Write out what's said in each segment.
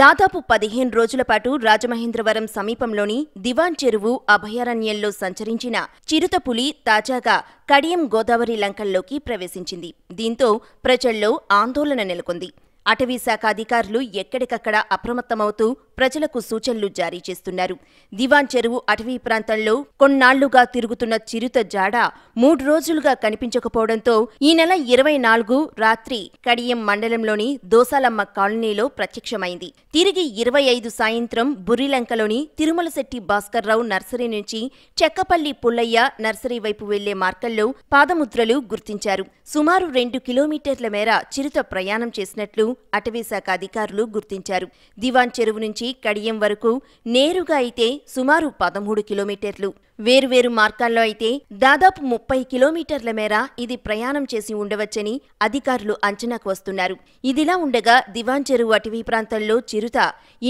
దాదాపు పదిహేను రోజుల పాటు రాజమహేంద్రవరం సమీపంలోని దివాన్ చెరువు అభయారణ్యంలో సంచరించిన చిరుతపులి తాజాగా కడియం గోదావరి లంకల్లోకి ప్రవేశించింది దీంతో ప్రజల్లో ఆందోళన నెలకొంది అటవీశాఖ అధికారులు ఎక్కడికక్కడ అప్రమత్తమవుతూ ప్రజలకు సూచనలు జారీ చేస్తున్నారు దివాన్ చెరువు అటవీ ప్రాంతంలో కొన్నాళ్లుగా తిరుగుతున్న చిరుత జాడ మూడు రోజులుగా కనిపించకపోవడంతో ఈ నెల ఇరవై నాలుగు రాత్రి కడియం మండలంలోని దోసాలమ్మ కాలనీలో ప్రత్యక్షమైంది తిరిగి ఇరవై ఐదు సాయంత్రం బుర్రిలంకలోని తిరుమలశెట్టి భాస్కర్రావు నర్సరీ నుంచి చెక్కపల్లి పుల్లయ్య నర్సరీ వైపు వెళ్లే మార్గంలో పాదముద్రలు గుర్తించారు సుమారు రెండు కిలోమీటర్ల మేర చిరుత ప్రయాణం చేసినట్లు అటవీశాఖ అధికారులు గుర్తించారు దివాన్ చెరువు నుంచి కడియం వరకు నేరుగా అయితే సుమారు పదమూడు కిలోమీటర్లు వేరువేరు మార్గాల్లో అయితే దాదాపు ముప్పై కిలోమీటర్ల మేర ఇది ప్రయాణం చేసి ఉండవచ్చని అధికారులు అంచనాకు వస్తున్నారు ఇదిలా ఉండగా దివాన్ చెరువు అటవీ ప్రాంతంలో చిరుత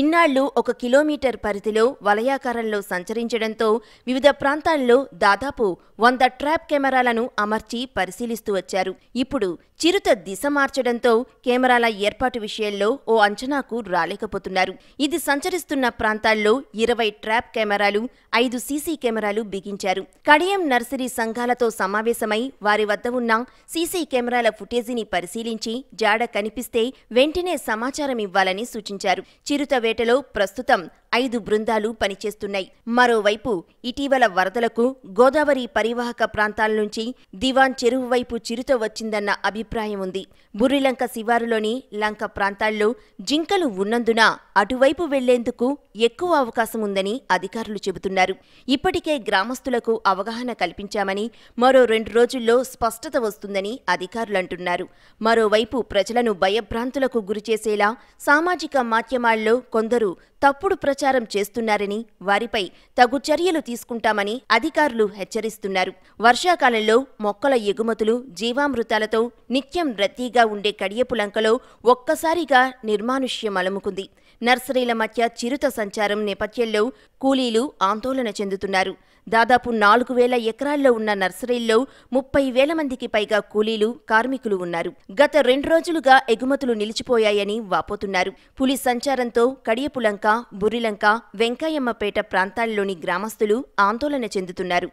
ఇన్నాళ్లు ఒక కిలోమీటర్ పరిధిలో వలయాకారంలో సంచరించడంతో వివిధ ప్రాంతాల్లో దాదాపు వంద ట్రాప్ కెమెరాలను అమర్చి పరిశీలిస్తూ వచ్చారు ఇప్పుడు చిరుత దిశ మార్చడంతో కెమెరాల ఏర్పాటు విషయంలో ఓ అంచనాకు రాలేకపోతున్నారు ఇది సంచరిస్తున్న ప్రాంతాల్లో ఇరవై ట్రాప్ కెమెరాలు ఐదు సీసీ కెమెరాలు బిగించారు కడియం నర్సరీ సంఘాలతో సమావేశమై వారి వద్ద ఉన్న సీసీ కెమెరాల ఫుటేజీని పరిశీలించి జాడ కనిపిస్తే వెంటనే సమాచారం ఇవ్వాలని సూచించారు చిరుత వేటలో ప్రస్తుతం ఐదు బృందాలు పనిచేస్తున్నాయి మరోవైపు ఇటీవల వరదలకు గోదావరి పరివాహక ప్రాంతాల నుంచి దివాన్ చెరువు వైపు చిరుత వచ్చిందన్న అభిప్రాయం ఉంది బుర్రిలంక శివారులోని లంక ప్రాంతాల్లో జింకలు ఉన్నందున అటువైపు వెళ్లేందుకు ఎక్కువ అవకాశం ఉందని అధికారులు చెబుతున్నారు ఇప్పటికే గ్రామస్తులకు అవగాహన కల్పించామని మరో రెండు రోజుల్లో స్పష్టత వస్తుందని అధికారులంటున్నారు మరోవైపు ప్రజలను భయభ్రాంతులకు గురిచేసేలా సామాజిక మాధ్యమాల్లో కొందరు తప్పుడు ప్రచారం చేస్తున్నారని వారిపై తగు చర్యలు తీసుకుంటామని అధికారులు హెచ్చరిస్తున్నారు వర్షాకాలంలో మొక్కల ఎగుమతులు జీవామృతాలతో నిత్యం రద్దీగా ఉండే కడియపులంకలో ఒక్కసారిగా నిర్మానుష్యం అలముకుంది నర్సరీల మధ్య చిరుత సంచారం నేపథ్యంలో కూలీలు ఆందోళన చెందుతున్నారు దాదాపు నాలుగు వేల ఎకరాల్లో ఉన్న నర్సరీల్లో ముప్పై వేల మందికి పైగా కూలీలు కార్మికులు ఉన్నారు గత రెండు రోజులుగా ఎగుమతులు నిలిచిపోయాయని వాపోతున్నారు పులి సంచారంతో కడియపులంక బుర్రిలంక వెంకాయమ్మపేట ప్రాంతాల్లోని గ్రామస్తులు ఆందోళన చెందుతున్నారు